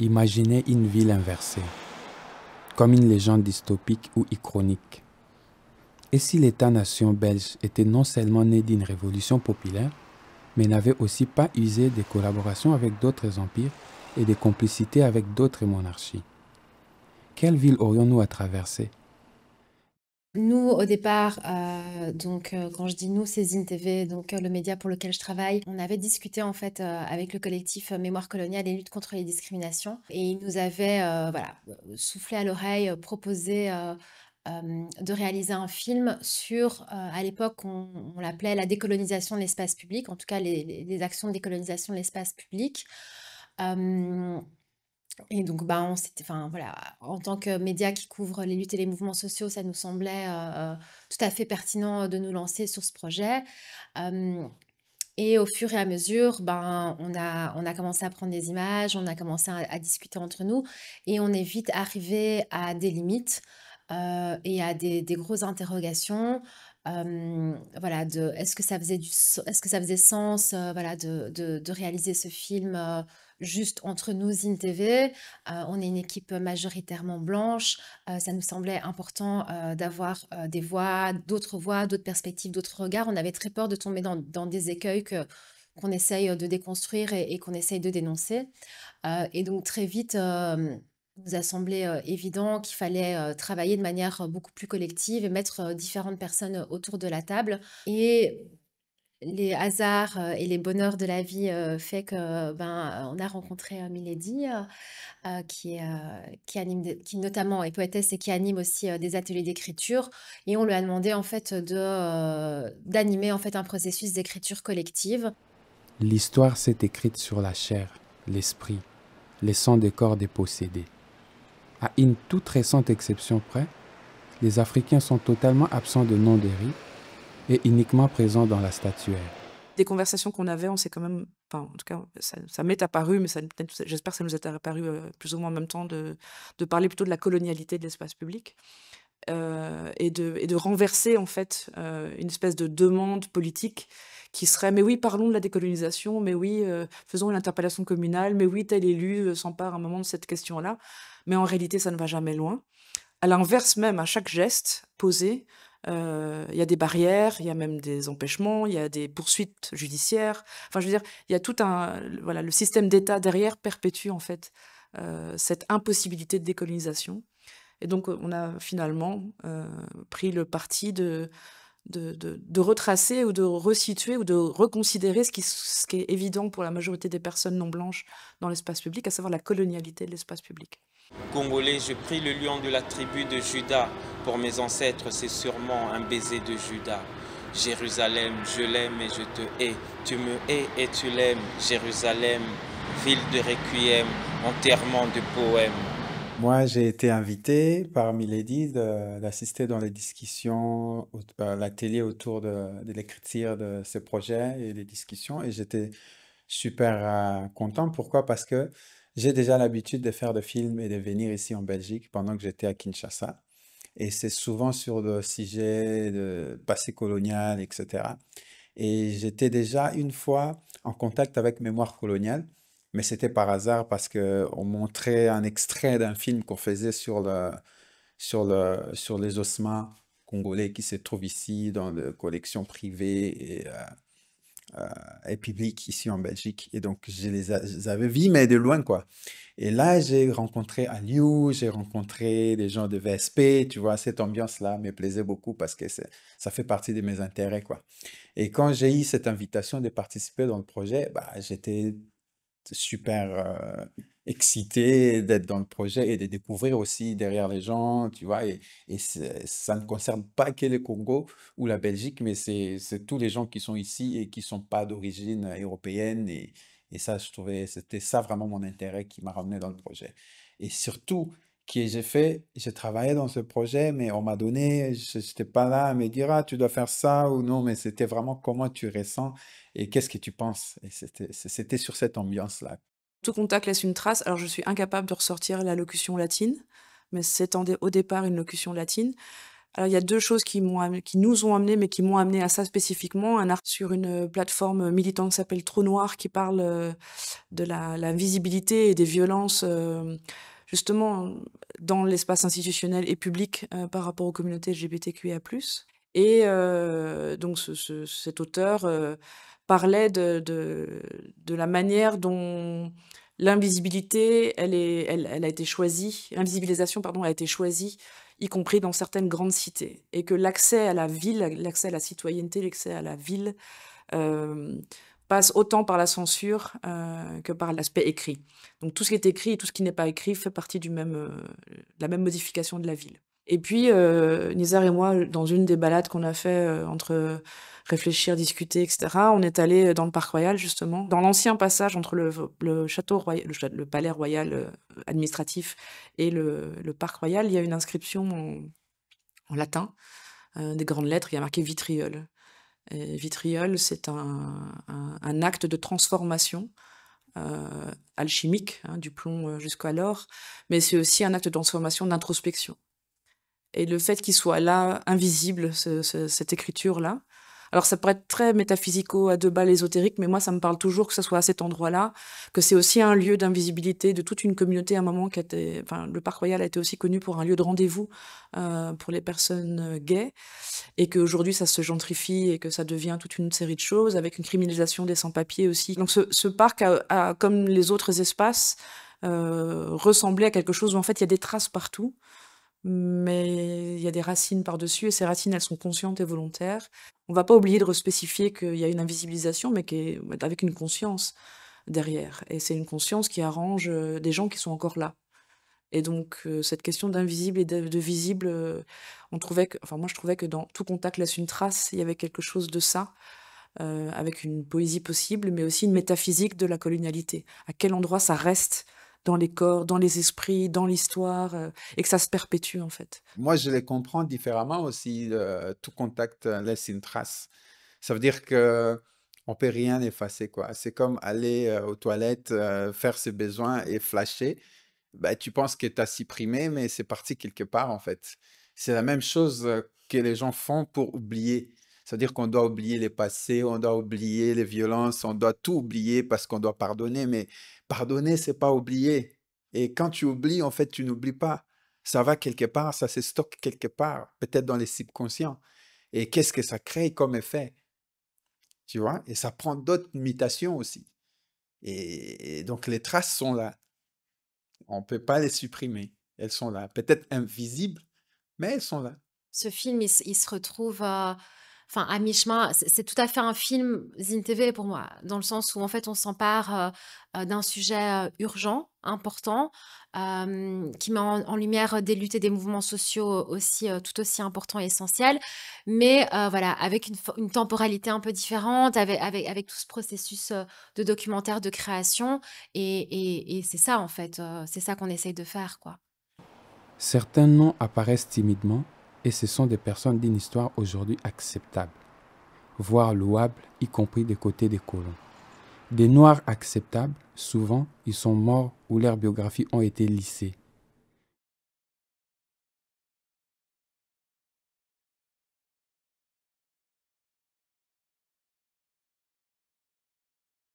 Imaginez une ville inversée, comme une légende dystopique ou iconique. Et si l'État-nation belge était non seulement né d'une révolution populaire, mais n'avait aussi pas usé des collaborations avec d'autres empires et des complicités avec d'autres monarchies Quelle ville aurions-nous à traverser nous, au départ, euh, donc euh, quand je dis nous, c'est TV, donc euh, le média pour lequel je travaille. On avait discuté en fait avec le collectif Mémoire coloniale et lutte contre les discriminations, et ils nous avaient voilà soufflé à l'oreille, proposé de réaliser un film sur, à l'époque, on, l'appelait la décolonisation de l'espace public, en tout cas les, les actions de décolonisation de l'espace public. Et donc, bah, enfin, voilà, en tant que média qui couvre les luttes et les mouvements sociaux, ça nous semblait euh, euh, tout à fait pertinent euh, de nous lancer sur ce projet. et au fur et à mesure, ben, on, a, on a commencé à prendre des images, on a commencé à, discuter entre nous et on est vite arrivé à des limites et à des, des grosses interrogations voilà, de, est-ce que ça faisait du, est-ce que ça faisait sens, euh, voilà, de, réaliser ce film euh, juste entre nous in TV. Euh, on est une équipe majoritairement blanche. ça nous semblait important d'avoir des voix, d'autres voix, d'autres perspectives, d'autres regards. On avait très peur de tomber dans, des écueils qu'on essaye de déconstruire et, et qu'on essaye de dénoncer. et donc très vite nous a semblé évident qu'il fallait travailler de manière beaucoup plus collective et mettre différentes personnes autour de la table. Et les hasards et les bonheurs de la vie fait que ben on a rencontré Milady qui qui anime qui notamment est poétesse et qui anime aussi des ateliers d'écriture et on lui a demandé en fait de d'animer en fait un processus d'écriture collective. L'histoire s'est écrite sur la chair, l'esprit, laissant des corps dépossédés. À une toute récente exception près, les Africains sont totalement absents de nom des et uniquement présents dans la statuaire. Des conversations qu'on avait, on s'est quand même, enfin, en tout cas, ça, m'est apparu, mais j'espère que ça nous est apparu euh, plus ou moins en même temps, de parler plutôt de la colonialité de l'espace public. Euh, et, de, et de renverser en fait euh, une espèce de demande politique qui serait mais oui parlons de la décolonisation, mais oui euh, faisons une interpellation communale, mais oui tel élu s'empare un moment de cette question-là, mais en réalité ça ne va jamais loin. À l'inverse même, à chaque geste posé, il y a des barrières, il y a même des empêchements, il y a des poursuites judiciaires. Enfin, je veux dire, il y a tout un voilà le système d'État derrière perpétue en fait cette impossibilité de décolonisation et donc, on a finalement euh, pris le parti de de, retracer ou de resituer ou de reconsidérer ce qui, ce qui est évident pour la majorité des personnes non blanches dans l'espace public, à savoir la colonialité de l'espace public. Congolais, je prie le lion de la tribu de Judas. Pour mes ancêtres, c'est sûrement un baiser de Judas. Jérusalem, je l'aime et je te hais. Tu me hais et tu l'aimes. Jérusalem, ville de réquiem, enterrement de poèmes. Moi, j'ai été invité par Milady euh, d'assister dans les discussions, euh, l'atelier autour de, l'écriture de ce projet et les discussions. Et j'étais super euh, content. Pourquoi Parce que j'ai déjà l'habitude de faire des films et de venir ici en Belgique pendant que j'étais à Kinshasa. Et c'est souvent sur le sujet de passé colonial, etc. Et j'étais déjà une fois en contact avec Mémoire coloniale mais c'était par hasard parce qu'on montrait un extrait d'un film qu'on faisait sur, le, sur, le, sur les ossements congolais qui se trouvent ici dans les collections privées et, euh, euh, et publiques ici en Belgique. Et donc, je les, avais vus, mais de loin, quoi. Et là, j'ai rencontré Aliou, j'ai rencontré des gens de VSP, tu vois, cette ambiance-là me plaisait beaucoup parce que ça fait partie de mes intérêts, quoi. Et quand j'ai eu cette invitation de participer dans le projet, bah, j'étais super euh, excité d'être dans le projet et de découvrir aussi derrière les gens, tu vois. Et, et ça ne concerne pas que le Congo ou la Belgique, mais c'est tous les gens qui sont ici et qui ne sont pas d'origine européenne. Et, et ça, je trouvais, c'était ça vraiment mon intérêt qui m'a ramené dans le projet. Et surtout, qui j'ai fait, j'ai travaillé dans ce projet, mais on m'a donné, je n'étais pas là à me dire, ah, tu dois faire ça ou non, mais c'était vraiment comment tu ressens et qu'est-ce que tu penses. Et c'était sur cette ambiance-là. Tout contact laisse une trace. Alors, je suis incapable de ressortir la locution latine, mais c'est au départ une locution latine. Alors, il y a deux choses qui, m'ont qui nous ont amené, mais qui m'ont amené à ça spécifiquement. Un art sur une euh, plateforme militante qui s'appelle Trou Noir, qui parle euh, de la, visibilité et des violences. Euh, justement dans l'espace institutionnel et public euh, par rapport aux communautés LGBTQIA+. Et euh, donc cet auteur euh, parlait de, de, la manière dont l'invisibilité, elle, est, elle, a été choisie, invisibilisation pardon, a été choisie, y compris dans certaines grandes cités, et que l'accès à la ville, l'accès à la citoyenneté, l'accès à la ville passe autant par la censure euh, que par l'aspect écrit. Donc tout ce qui est écrit et tout ce qui n'est pas écrit fait partie du même, de euh, la même modification de la ville. Et puis, euh, Nizar et moi, dans une des balades qu'on a fait euh, entre réfléchir, discuter, etc., on est allé dans le Parc Royal, justement, dans l'ancien passage entre le, château royal, le, palais royal administratif et le, Parc Royal, il y a une inscription en, en latin, des grandes lettres, il y a marqué Vitriol vitriol, c'est un, acte de transformation euh, alchimique, hein, du plomb euh, jusqu'à l'or, mais c'est aussi un acte de transformation, d'introspection. Et le fait qu'il soit là, invisible, cette écriture-là, alors ça pourrait être très métaphysico à deux balles ésotérique, mais moi ça me parle toujours que ce soit à cet endroit-là, que c'est aussi un lieu d'invisibilité de toute une communauté à un moment qui était. le parc royal a été aussi connu pour un lieu de rendez-vous euh, pour les personnes euh, gays, et qu'aujourd'hui ça se gentrifie et que ça devient toute une série de choses avec une criminalisation des sans-papiers aussi. Donc ce, parc a, comme les autres espaces, euh, ressemblait à quelque chose où en fait il y a des traces partout mais il y a des racines par-dessus et ces racines, elles sont conscientes et volontaires. On ne va pas oublier de spécifier qu'il y a une invisibilisation, mais avec une conscience derrière. Et c'est une conscience qui arrange euh, des gens qui sont encore là. Et donc, euh, cette question d'invisible et de, visible, euh, on trouvait que, enfin, moi, je trouvais que dans Tout contact laisse une trace, il y avait quelque chose de ça. avec une poésie possible, mais aussi une métaphysique de la colonialité. À quel endroit ça reste dans les corps, dans les esprits, dans l'histoire, euh, et que ça se perpétue en fait. Moi, je les comprends différemment aussi. tout contact euh, laisse une trace. Ça veut dire que on peut rien effacer quoi. C'est comme aller euh, aux toilettes, faire ses besoins et flasher. Bah, tu penses que tu as supprimé, mais c'est parti quelque part en fait. C'est la même chose que les gens font pour oublier. C'est-à-dire qu'on doit oublier les passés, on doit oublier les violences, on doit tout oublier parce qu'on doit pardonner. Mais pardonner, c'est pas oublier. Et quand tu oublies, en fait, tu n'oublies pas. Ça va quelque part, ça se stocke quelque part, peut-être dans les subconscients. Et qu'est-ce que ça crée comme effet Tu vois Et ça prend d'autres mutations aussi. Et, donc les traces sont là. On ne peut pas les supprimer. Elles sont là. Peut-être invisibles, mais elles sont là. Ce film, il, se retrouve... à enfin à mi-chemin. C'est tout à fait un film Zine TV pour moi, dans le sens où en fait on s'empare euh, euh, d'un sujet euh, urgent, important, qui met en, lumière des luttes et des mouvements sociaux aussi tout aussi importants et essentiels, mais voilà avec une, temporalité un peu différente, avec, tout ce processus de documentaire, de création, et, et c'est ça en fait, c'est ça qu'on essaye de faire quoi. Certains noms apparaissent timidement et ce sont des personnes d'une histoire aujourd'hui acceptable, voire louable, y compris des côtés des colons. Des Noirs acceptables, souvent, ils sont morts ou leurs biographies ont été lissées.